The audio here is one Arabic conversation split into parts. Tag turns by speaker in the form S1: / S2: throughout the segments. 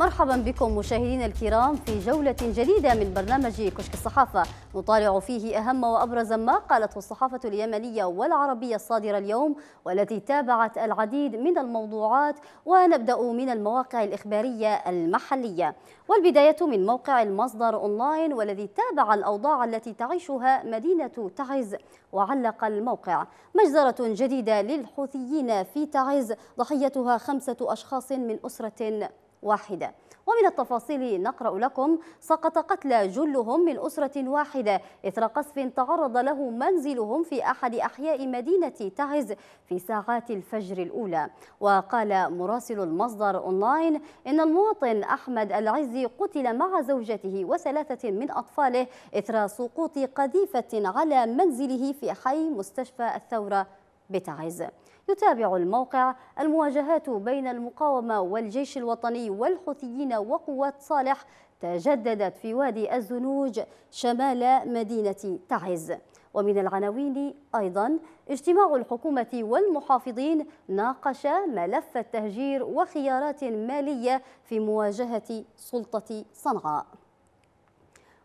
S1: مرحبا بكم مشاهدينا الكرام في جولة جديدة من برنامج كشك الصحافة نطالع فيه أهم وأبرز ما قالته الصحافة اليمنية والعربية الصادرة اليوم والتي تابعت العديد من الموضوعات ونبدأ من المواقع الإخبارية المحلية والبداية من موقع المصدر أونلاين والذي تابع الأوضاع التي تعيشها مدينة تعز وعلق الموقع مجزرة جديدة للحوثيين في تعز ضحيتها خمسة أشخاص من أسرة واحدة ومن التفاصيل نقرأ لكم سقط قتلى جلهم من أسرة واحدة إثر قصف تعرض له منزلهم في أحد أحياء مدينة تعز في ساعات الفجر الأولى وقال مراسل المصدر أونلاين إن المواطن أحمد العزي قتل مع زوجته وثلاثة من أطفاله إثر سقوط قذيفة على منزله في حي مستشفى الثورة بتعز يتابع الموقع المواجهات بين المقاومة والجيش الوطني والحوثيين وقوات صالح تجددت في وادي الزنوج شمال مدينة تعز ومن العناوين أيضا اجتماع الحكومة والمحافظين ناقش ملف التهجير وخيارات مالية في مواجهة سلطة صنعاء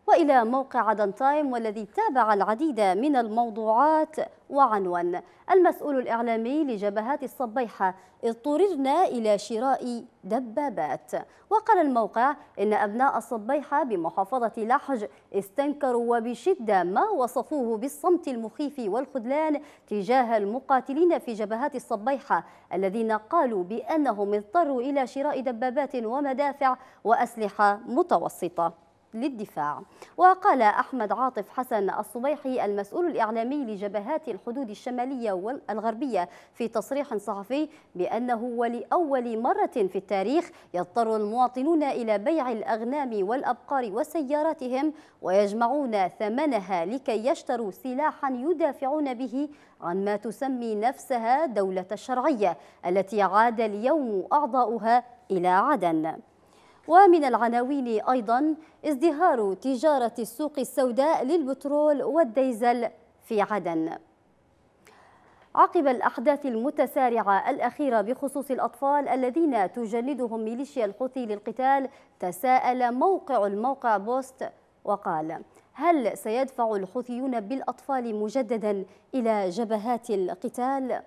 S1: وإلى موقع عدن تايم والذي تابع العديد من الموضوعات وعنوان المسؤول الإعلامي لجبهات الصبيحة اضطررنا إلى شراء دبابات وقال الموقع إن أبناء الصبيحة بمحافظة لحج استنكروا وبشدة ما وصفوه بالصمت المخيف والخذلان تجاه المقاتلين في جبهات الصبيحة الذين قالوا بأنهم اضطروا إلى شراء دبابات ومدافع وأسلحة متوسطة للدفاع وقال أحمد عاطف حسن الصبيحي المسؤول الإعلامي لجبهات الحدود الشمالية والغربية في تصريح صحفي بأنه ولأول مرة في التاريخ يضطر المواطنون إلى بيع الأغنام والأبقار وسياراتهم ويجمعون ثمنها لكي يشتروا سلاحا يدافعون به عن ما تسمي نفسها دولة الشرعية التي عاد اليوم أعضاؤها إلى عدن ومن العناوين أيضا ازدهار تجارة السوق السوداء للبترول والديزل في عدن عقب الأحداث المتسارعة الأخيرة بخصوص الأطفال الذين تجندهم ميليشيا الحوثي للقتال تساءل موقع الموقع بوست وقال هل سيدفع الحوثيون بالأطفال مجددا إلى جبهات القتال؟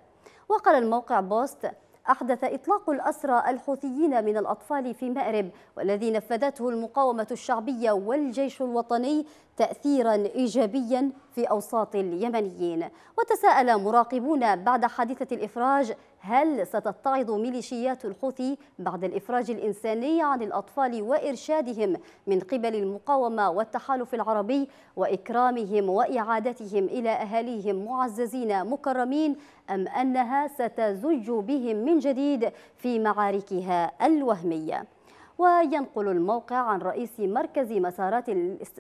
S1: وقال الموقع بوست أحدث إطلاق الأسرى الحوثيين من الأطفال في مأرب والذي نفذته المقاومة الشعبية والجيش الوطني تأثيرا إيجابيا في أوساط اليمنيين وتساءل مراقبون بعد حادثة الإفراج هل ستتعظ ميليشيات الحوثي بعد الإفراج الإنساني عن الأطفال وإرشادهم من قبل المقاومة والتحالف العربي وإكرامهم وإعادتهم إلى أهاليهم معززين مكرمين أم أنها ستزج بهم من جديد في معاركها الوهمية؟ وينقل الموقع عن رئيس مركز مسارات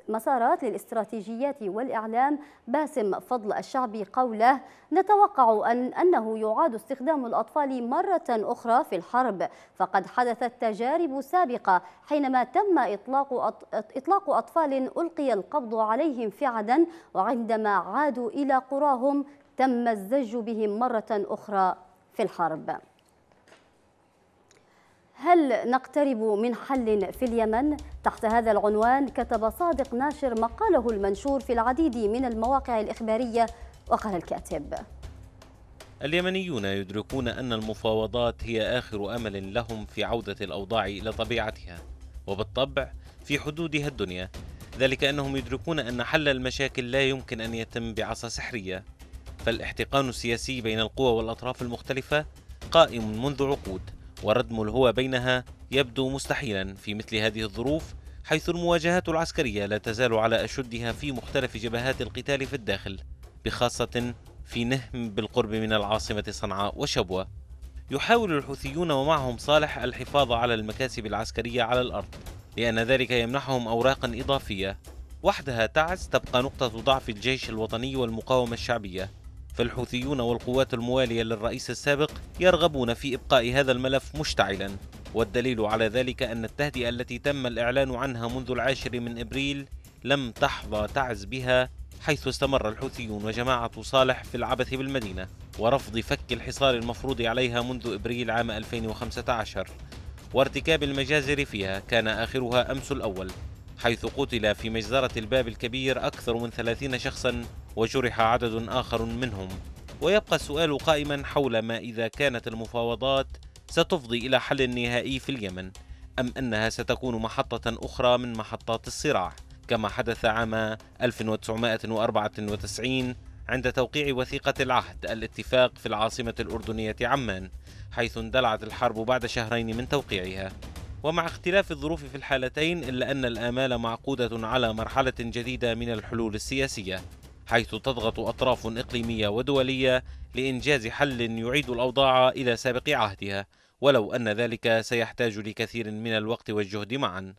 S1: مسارات للاستراتيجيات والإعلام باسم فضل الشعبي قوله نتوقع أن أنه يعاد استخدام الأطفال مرة أخرى في الحرب فقد حدثت تجارب سابقة حينما تم إطلاق إطلاق أطفال ألقي القبض عليهم في عدن وعندما عادوا إلى قراهم تم الزج بهم مرة أخرى في الحرب هل نقترب من حل في اليمن؟ تحت هذا العنوان كتب صادق ناشر مقاله المنشور في العديد من المواقع الإخبارية وقال الكاتب
S2: اليمنيون يدركون أن المفاوضات هي آخر أمل لهم في عودة الأوضاع إلى طبيعتها وبالطبع في حدودها الدنيا ذلك أنهم يدركون أن حل المشاكل لا يمكن أن يتم بعصا سحرية فالاحتقان السياسي بين القوى والأطراف المختلفة قائم منذ عقود وردم الهوى بينها يبدو مستحيلا في مثل هذه الظروف حيث المواجهات العسكرية لا تزال على أشدها في مختلف جبهات القتال في الداخل بخاصة في نهم بالقرب من العاصمة صنعاء وشبوة يحاول الحوثيون ومعهم صالح الحفاظ على المكاسب العسكرية على الأرض لأن ذلك يمنحهم أوراقا إضافية وحدها تعز تبقى نقطة ضعف الجيش الوطني والمقاومة الشعبية فالحوثيون والقوات الموالية للرئيس السابق يرغبون في إبقاء هذا الملف مشتعلا والدليل على ذلك أن التهدئة التي تم الإعلان عنها منذ العاشر من إبريل لم تحظى تعز بها حيث استمر الحوثيون وجماعة صالح في العبث بالمدينة ورفض فك الحصار المفروض عليها منذ إبريل عام 2015 وارتكاب المجازر فيها كان آخرها أمس الأول حيث قتل في مجزرة الباب الكبير أكثر من 30 شخصا وجرح عدد آخر منهم ويبقى السؤال قائما حول ما إذا كانت المفاوضات ستفضي إلى حل نهائي في اليمن أم أنها ستكون محطة أخرى من محطات الصراع كما حدث عام 1994 عند توقيع وثيقة العهد الاتفاق في العاصمة الأردنية عمان حيث اندلعت الحرب بعد شهرين من توقيعها ومع اختلاف الظروف في الحالتين إلا أن الآمال معقودة على مرحلة جديدة من الحلول السياسية حيث تضغط أطراف إقليمية ودولية لإنجاز حل يعيد الأوضاع إلى سابق عهدها ولو أن ذلك سيحتاج لكثير من الوقت والجهد معا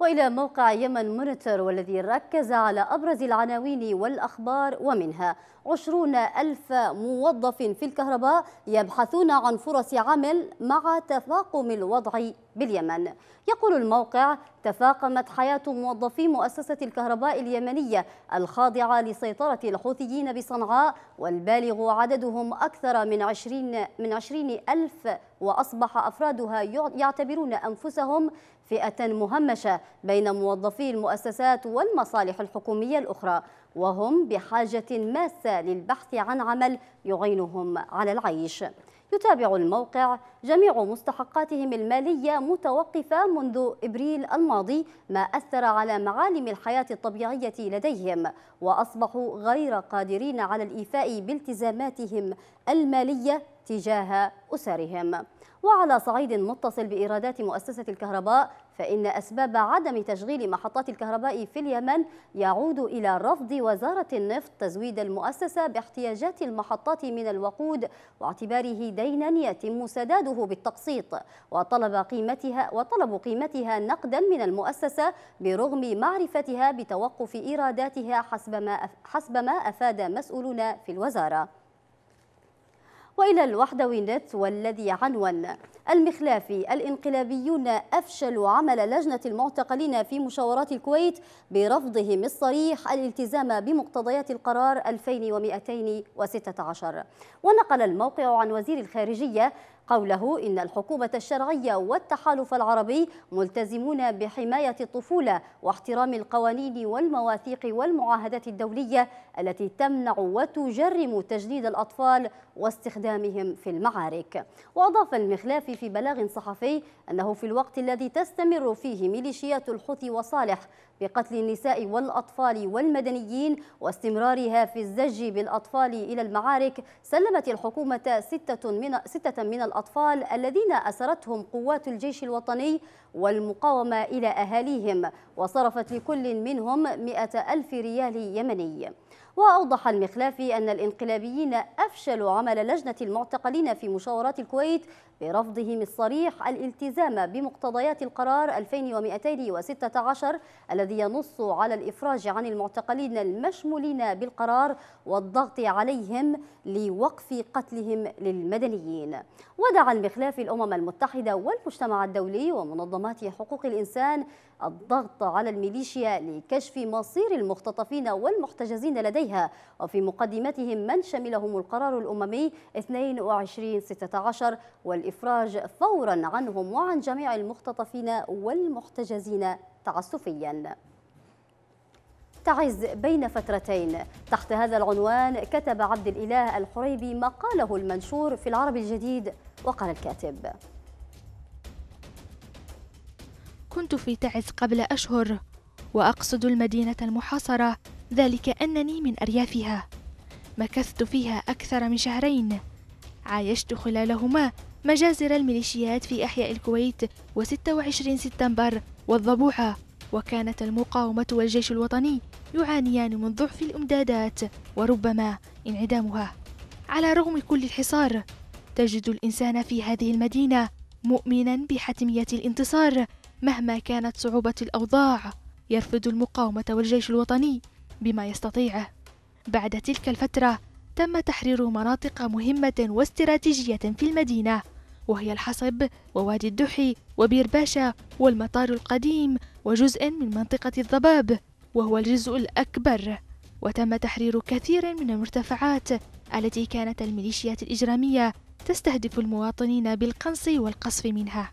S1: وإلى موقع يمن مونيتور والذي ركز على أبرز العناوين والأخبار ومنها عشرون ألف موظف في الكهرباء يبحثون عن فرص عمل مع تفاقم الوضع باليمن يقول الموقع تفاقمت حياة موظفي مؤسسة الكهرباء اليمنية الخاضعة لسيطرة الحوثيين بصنعاء والبالغ عددهم أكثر من 20 من عشرين ألف وأصبح أفرادها يعتبرون أنفسهم فئة مهمشة بين موظفي المؤسسات والمصالح الحكومية الأخرى وهم بحاجة ماسة للبحث عن عمل يعينهم على العيش يتابع الموقع جميع مستحقاتهم المالية متوقفة منذ إبريل الماضي ما أثر على معالم الحياة الطبيعية لديهم وأصبحوا غير قادرين على الإيفاء بالتزاماتهم المالية تجاه أسرهم وعلى صعيد متصل بإيرادات مؤسسة الكهرباء فإن أسباب عدم تشغيل محطات الكهرباء في اليمن يعود إلى رفض وزارة النفط تزويد المؤسسة باحتياجات المحطات من الوقود واعتباره دينا يتم سداده بالتقسيط وطلب قيمتها وطلب قيمتها نقدا من المؤسسة برغم معرفتها بتوقف إيراداتها حسب ما حسب ما أفاد مسؤولون في الوزارة وإلى الوحدوي نت والذي عنون المخلافي الانقلابيون أفشلوا عمل لجنة المعتقلين في مشاورات الكويت برفضهم الصريح الالتزام بمقتضيات القرار 2216 ونقل الموقع عن وزير الخارجية قوله إن الحكومة الشرعية والتحالف العربي ملتزمون بحماية الطفولة واحترام القوانين والمواثيق والمعاهدات الدولية التي تمنع وتجرم تجنيد الأطفال واستخدامهم في المعارك وأضاف المخلافي في بلاغ صحفي أنه في الوقت الذي تستمر فيه ميليشيات الحوثي وصالح بقتل النساء والأطفال والمدنيين واستمرارها في الزج بالأطفال إلى المعارك سلمت الحكومة ستة من, ستة من الأطفال الذين أسرتهم قوات الجيش الوطني والمقاومة إلى أهاليهم وصرفت لكل منهم 100 ألف ريال يمني وأوضح المخلافي أن الانقلابيين أفشلوا عمل لجنة المعتقلين في مشاورات الكويت برفضهم الصريح الالتزام بمقتضيات القرار 2216 الذي ينص على الإفراج عن المعتقلين المشمولين بالقرار والضغط عليهم لوقف قتلهم للمدنيين ودعا المخلافي الأمم المتحدة والمجتمع الدولي ومنظمات حقوق الإنسان الضغط على الميليشيا لكشف مصير المختطفين والمحتجزين لديهم عليها وفي مقدمتهم من شملهم القرار الأممي 2216 والإفراج فورا عنهم وعن جميع المختطفين والمحتجزين تعسفيا تعز بين فترتين تحت هذا العنوان كتب عبد الإله الحريبي مقاله المنشور في العرب الجديد وقال الكاتب
S3: كنت في تعز قبل أشهر وأقصد المدينة المحاصرة ذلك أنني من أريافها مكثت فيها أكثر من شهرين عايشت خلالهما مجازر الميليشيات في أحياء الكويت و26 سبتمبر والضبوحة وكانت المقاومة والجيش الوطني يعانيان من ضعف الإمدادات وربما انعدامها على رغم كل الحصار تجد الإنسان في هذه المدينة مؤمنا بحتمية الانتصار مهما كانت صعوبة الأوضاع يرفض المقاومة والجيش الوطني بما يستطيعه بعد تلك الفترة تم تحرير مناطق مهمة واستراتيجية في المدينة وهي الحصب ووادي الدحي وبير باشا والمطار القديم وجزء من منطقة الضباب وهو الجزء الأكبر وتم تحرير كثير من المرتفعات التي كانت الميليشيات الإجرامية تستهدف المواطنين بالقنص والقصف منها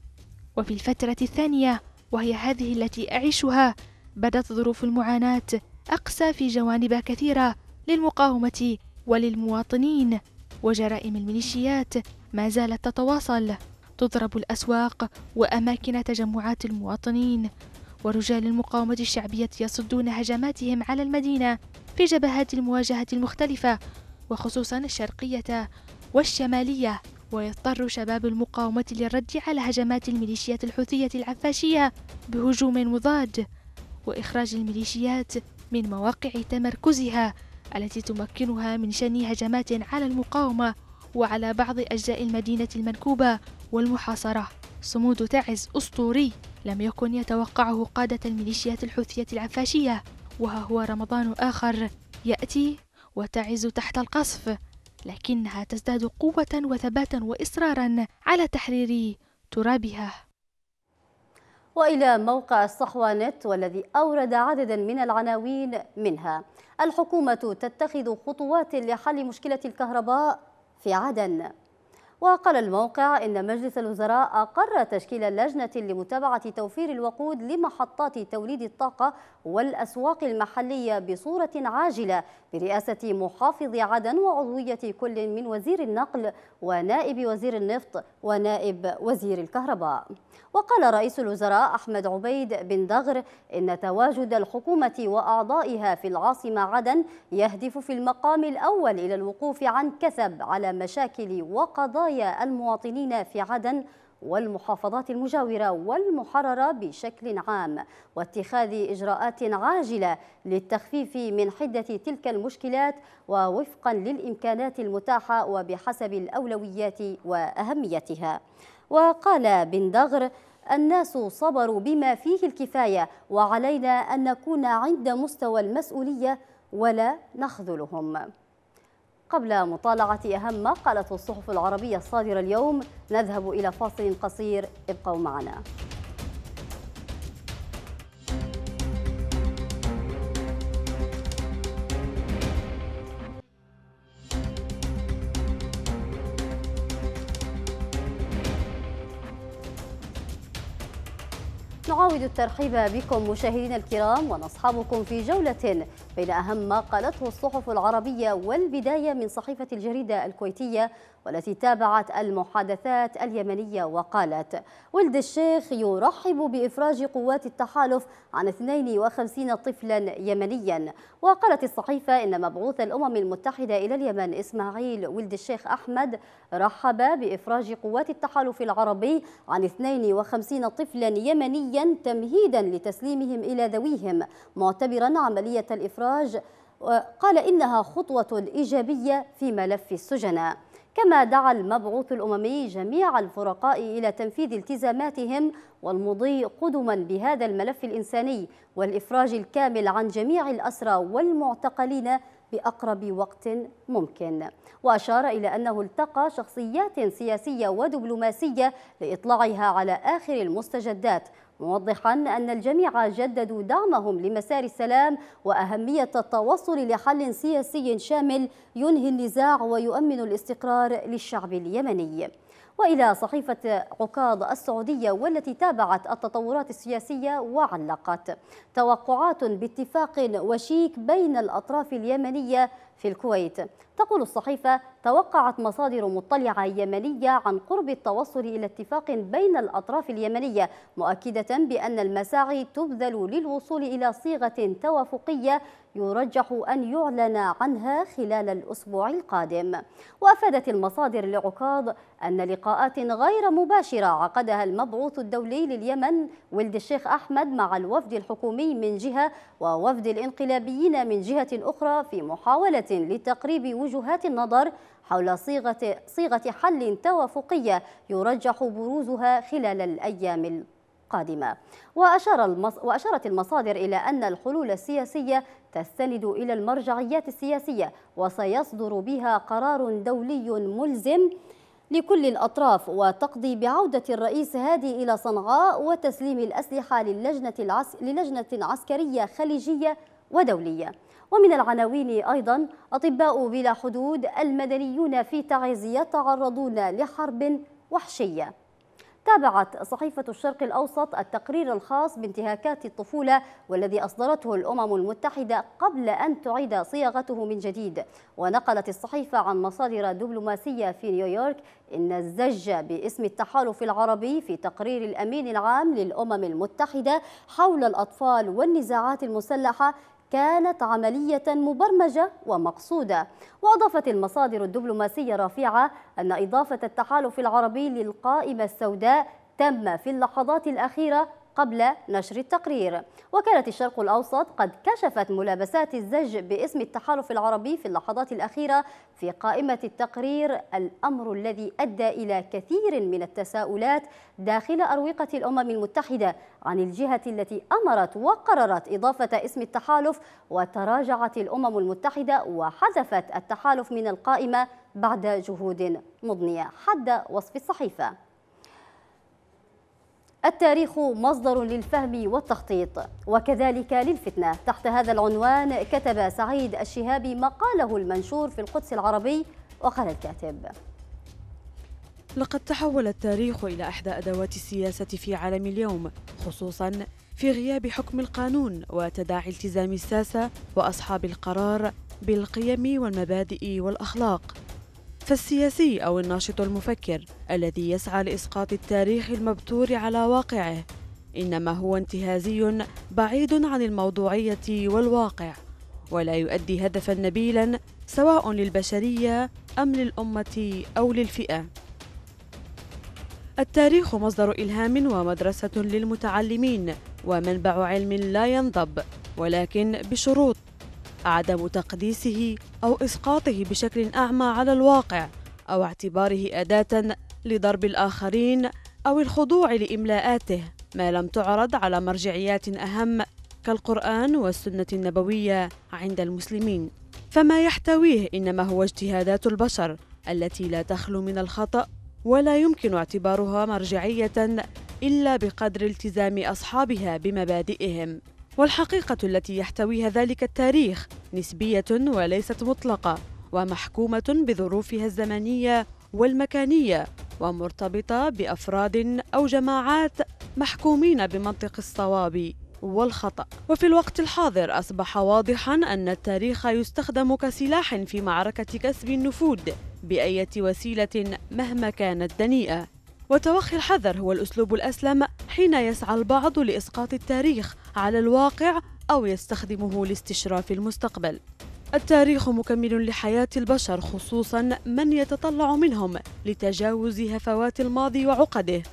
S3: وفي الفترة الثانية وهي هذه التي أعيشها بدت ظروف المعاناة أقسى في جوانب كثيرة للمقاومة وللمواطنين وجرائم الميليشيات ما زالت تتواصل تضرب الأسواق وأماكن تجمعات المواطنين ورجال المقاومة الشعبية يصدون هجماتهم على المدينة في جبهات المواجهة المختلفة وخصوصا الشرقية والشمالية ويضطر شباب المقاومة للرد على هجمات الميليشيات الحوثية العفاشية بهجوم مضاد وإخراج الميليشيات من مواقع تمركزها التي تمكنها من شن هجمات على المقاومة وعلى بعض أجزاء المدينة المنكوبة والمحاصرة صمود تعز أسطوري لم يكن يتوقعه قادة الميليشيات الحوثية العفاشية وها هو رمضان آخر يأتي وتعز تحت القصف لكنها تزداد قوة وثباتا وإصرارا على تحرير ترابها
S1: وإلى موقع الصحوة نت والذي أورد عددا من العناوين منها الحكومة تتخذ خطوات لحل مشكلة الكهرباء في عدن وقال الموقع إن مجلس الوزراء أقر تشكيل لجنة لمتابعة توفير الوقود لمحطات توليد الطاقة والأسواق المحلية بصورة عاجلة برئاسة محافظ عدن وعضوية كل من وزير النقل ونائب وزير النفط ونائب وزير الكهرباء وقال رئيس الوزراء أحمد عبيد بن دغر إن تواجد الحكومة وأعضائها في العاصمة عدن يهدف في المقام الأول إلى الوقوف عن كثب على مشاكل وقضايا قضايا المواطنين في عدن والمحافظات المجاورة والمحررة بشكل عام واتخاذ إجراءات عاجلة للتخفيف من حدة تلك المشكلات ووفقا للإمكانات المتاحة وبحسب الأولويات وأهميتها وقال بن دغر الناس صبروا بما فيه الكفاية وعلينا أن نكون عند مستوى المسؤولية ولا نخذلهم قبل مطالعة أهم ما قالته الصحف العربية الصادرة اليوم نذهب إلى فاصل قصير ابقوا معنا نعاود الترحيب بكم مشاهدينا الكرام ونصحبكم في جولة بين أهم ما قالته الصحف العربية والبداية من صحيفة الجريدة الكويتية والتي تابعت المحادثات اليمنية وقالت ولد الشيخ يرحب بإفراج قوات التحالف عن 52 طفلا يمنيا وقالت الصحيفة إن مبعوث الأمم المتحدة إلى اليمن إسماعيل ولد الشيخ أحمد رحب بإفراج قوات التحالف العربي عن 52 طفلا يمنيا تمهيدا لتسليمهم إلى ذويهم معتبرا عملية الإفراج الإفراج قال إنها خطوة إيجابية في ملف السجناء كما دعا المبعوث الأممي جميع الفرقاء إلى تنفيذ التزاماتهم والمضي قدما بهذا الملف الإنساني والإفراج الكامل عن جميع الأسرى والمعتقلين بأقرب وقت ممكن وأشار إلى أنه التقى شخصيات سياسية ودبلوماسية لإطلاعها على آخر المستجدات موضحا أن الجميع جددوا دعمهم لمسار السلام وأهمية التوصل لحل سياسي شامل ينهي النزاع ويؤمن الاستقرار للشعب اليمني وإلى صحيفة عكاظ السعودية والتي تابعت التطورات السياسية وعلقت توقعات باتفاق وشيك بين الأطراف اليمنية في الكويت تقول الصحيفة توقعت مصادر مطلعة يمنية عن قرب التوصل إلى اتفاق بين الأطراف اليمنية مؤكدة بأن المساعي تبذل للوصول إلى صيغة توافقية يرجح أن يعلن عنها خلال الأسبوع القادم وأفادت المصادر لعكاظ أن لقاءات غير مباشرة عقدها المبعوث الدولي لليمن ولد الشيخ أحمد مع الوفد الحكومي من جهة ووفد الانقلابيين من جهة أخرى في محاولة لتقريب وجهات النظر حول صيغة, صيغة حل توافقية يرجح بروزها خلال الأيام القادمة القادمة وأشار المص... وأشارت المصادر إلى أن الحلول السياسية تستند إلى المرجعيات السياسية وسيصدر بها قرار دولي ملزم لكل الأطراف وتقضي بعودة الرئيس هادي إلى صنعاء وتسليم الأسلحة للجنة, العس... للجنة عسكرية خليجية ودولية ومن العناوين أيضا أطباء بلا حدود المدنيون في تعز يتعرضون لحرب وحشية تابعت صحيفة الشرق الأوسط التقرير الخاص بانتهاكات الطفولة والذي أصدرته الأمم المتحدة قبل أن تعيد صياغته من جديد ونقلت الصحيفة عن مصادر دبلوماسية في نيويورك إن الزج باسم التحالف العربي في تقرير الأمين العام للأمم المتحدة حول الأطفال والنزاعات المسلحة كانت عملية مبرمجة ومقصودة وأضافت المصادر الدبلوماسية رافعة أن إضافة التحالف العربي للقائمة السوداء تم في اللحظات الأخيرة قبل نشر التقرير وكانت الشرق الأوسط قد كشفت ملابسات الزج باسم التحالف العربي في اللحظات الأخيرة في قائمة التقرير الأمر الذي أدى إلى كثير من التساؤلات داخل أروقة الأمم المتحدة عن الجهة التي أمرت وقررت إضافة اسم التحالف وتراجعت الأمم المتحدة وحذفت التحالف من القائمة بعد جهود مضنية حد وصف الصحيفة التاريخ مصدر للفهم والتخطيط وكذلك للفتنة تحت هذا العنوان كتب سعيد الشهابي مقاله المنشور في القدس العربي وقال الكاتب لقد
S3: تحول
S4: التاريخ إلى إحدى أدوات السياسة في عالم اليوم خصوصا في غياب حكم القانون وتداعي التزام الساسة وأصحاب القرار بالقيم والمبادئ والأخلاق فالسياسي أو الناشط المفكر الذي يسعى لإسقاط التاريخ المبتور على واقعه إنما هو انتهازي بعيد عن الموضوعية والواقع ولا يؤدي هدفا نبيلا سواء للبشرية أم للأمة أو للفئة التاريخ مصدر إلهام ومدرسة للمتعلمين ومنبع علم لا ينضب ولكن بشروط عدم تقديسه أو إسقاطه بشكل أعمى على الواقع أو اعتباره أداة لضرب الآخرين أو الخضوع لإملاءاته ما لم تعرض على مرجعيات أهم كالقرآن والسنة النبوية عند المسلمين فما يحتويه إنما هو اجتهادات البشر التي لا تخلو من الخطأ ولا يمكن اعتبارها مرجعية إلا بقدر التزام أصحابها بمبادئهم والحقيقة التي يحتويها ذلك التاريخ نسبية وليست مطلقة ومحكومة بظروفها الزمنية والمكانية ومرتبطة بأفراد أو جماعات محكومين بمنطق الصواب والخطأ وفي الوقت الحاضر أصبح واضحا أن التاريخ يستخدم كسلاح في معركة كسب النفوذ بأية وسيلة مهما كانت دنيئة وتوخي الحذر هو الأسلوب الأسلم حين يسعى البعض لإسقاط التاريخ على الواقع أو يستخدمه لاستشراف المستقبل التاريخ مكمل لحياة البشر خصوصا من يتطلع منهم لتجاوز هفوات الماضي وعقده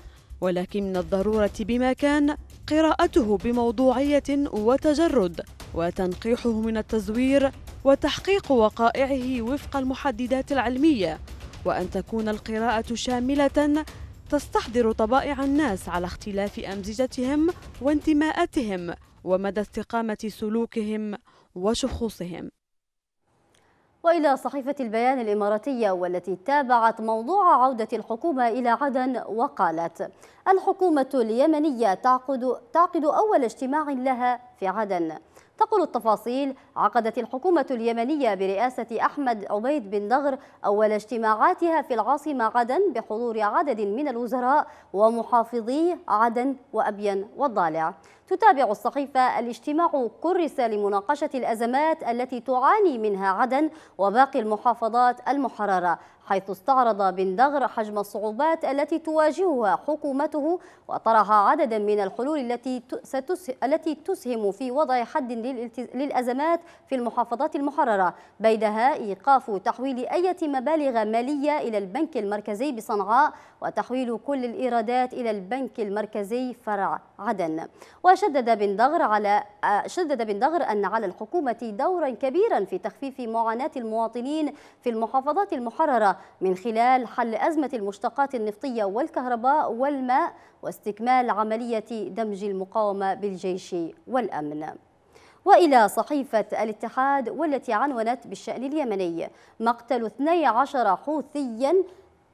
S4: ولكن من الضرورة بما كان قراءته بموضوعية وتجرد وتنقيحه من التزوير وتحقيق وقائعه وفق المحددات العلمية وأن تكون القراءة شاملة تستحضر طبائع الناس على اختلاف أمزجتهم وانتماءاتهم ومدى استقامة سلوكهم وشخوصهم
S1: وإلى صحيفة البيان الإماراتية والتي تابعت موضوع عودة الحكومة إلى عدن وقالت الحكومة اليمنية تعقد, تعقد أول اجتماع لها في عدن تقول التفاصيل عقدت الحكومة اليمنية برئاسة أحمد عبيد بن دغر أول اجتماعاتها في العاصمة عدن بحضور عدد من الوزراء ومحافظي عدن وأبين والضالع تتابع الصحيفة الاجتماع كرس لمناقشة الأزمات التي تعاني منها عدن وباقي المحافظات المحررة حيث استعرض بن دغر حجم الصعوبات التي تواجهها حكومته وطرح عددا من الحلول التي التي تسهم في وضع حد للأزمات في المحافظات المحررة بينها إيقاف تحويل أي مبالغ مالية إلى البنك المركزي بصنعاء وتحويل كل الإيرادات إلى البنك المركزي فرع عدن وشدد بن دغر على آه، شدد بن دغر أن على الحكومة دورا كبيرا في تخفيف معاناة المواطنين في المحافظات المحررة من خلال حل أزمة المشتقات النفطية والكهرباء والماء واستكمال عملية دمج المقاومة بالجيش والأمن وإلى صحيفة الاتحاد والتي عنونت بالشأن اليمني مقتل 12 حوثيا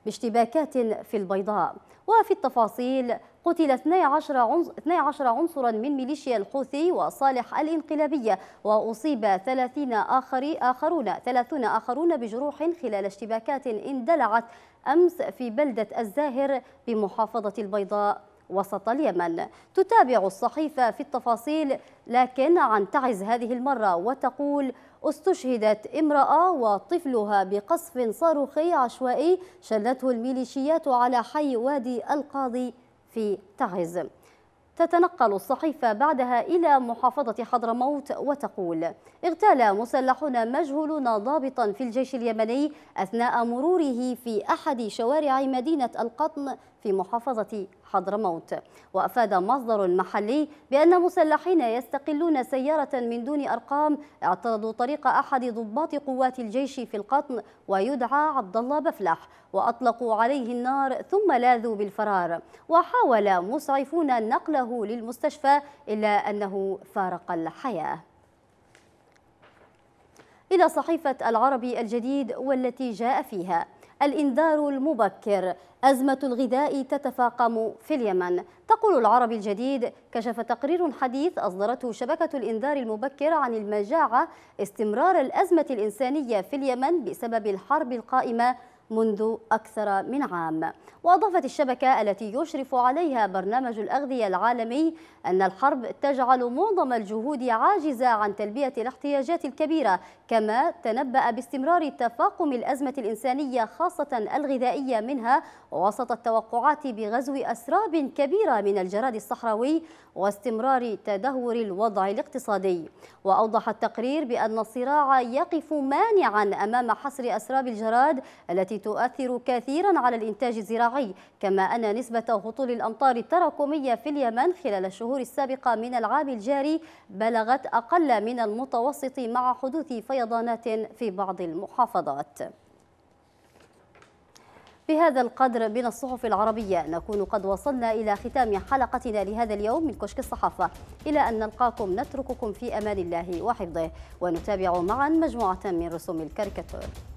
S1: باشتباكات في البيضاء وفي التفاصيل قتل 12 12 عنصرا من ميليشيا الحوثي وصالح الانقلابية وأصيب 30 آخر آخرون 30 آخرون بجروح خلال اشتباكات اندلعت أمس في بلدة الزاهر بمحافظة البيضاء وسط اليمن تتابع الصحيفة في التفاصيل لكن عن تعز هذه المرة وتقول استشهدت امرأة وطفلها بقصف صاروخي عشوائي شنته الميليشيات على حي وادي القاضي في تعز تتنقل الصحيفة بعدها إلى محافظة حضرموت وتقول اغتال مسلحون مجهولون ضابطا في الجيش اليمني أثناء مروره في أحد شوارع مدينة القطن في محافظة حضرموت وأفاد مصدر محلي بأن مسلحين يستقلون سيارة من دون أرقام اعترضوا طريق أحد ضباط قوات الجيش في القطن ويدعى عبد الله بفلح وأطلقوا عليه النار ثم لاذوا بالفرار وحاول مسعفون نقله للمستشفى إلا أنه فارق الحياة إلى صحيفة العربي الجديد والتي جاء فيها الإنذار المبكر أزمة الغذاء تتفاقم في اليمن تقول العربي الجديد كشف تقرير حديث أصدرته شبكة الإنذار المبكر عن المجاعة استمرار الأزمة الإنسانية في اليمن بسبب الحرب القائمة منذ أكثر من عام وأضافت الشبكة التي يشرف عليها برنامج الأغذية العالمي أن الحرب تجعل معظم الجهود عاجزة عن تلبية الاحتياجات الكبيرة كما تنبأ باستمرار تفاقم الأزمة الإنسانية خاصة الغذائية منها وسط التوقعات بغزو أسراب كبيرة من الجراد الصحراوي واستمرار تدهور الوضع الاقتصادي وأوضح التقرير بأن الصراع يقف مانعا أمام حصر أسراب الجراد التي تؤثر كثيرا على الإنتاج الزراعي كما أن نسبة هطول الأمطار التراكمية في اليمن خلال الشهور السابقة من العام الجاري بلغت أقل من المتوسط مع حدوث فيضانات في بعض المحافظات بهذا القدر من الصحف العربية نكون قد وصلنا إلى ختام حلقتنا لهذا اليوم من كشك الصحافة إلى أن نلقاكم نترككم في أمان الله وحفظه ونتابع معا مجموعة من رسوم الكاريكاتور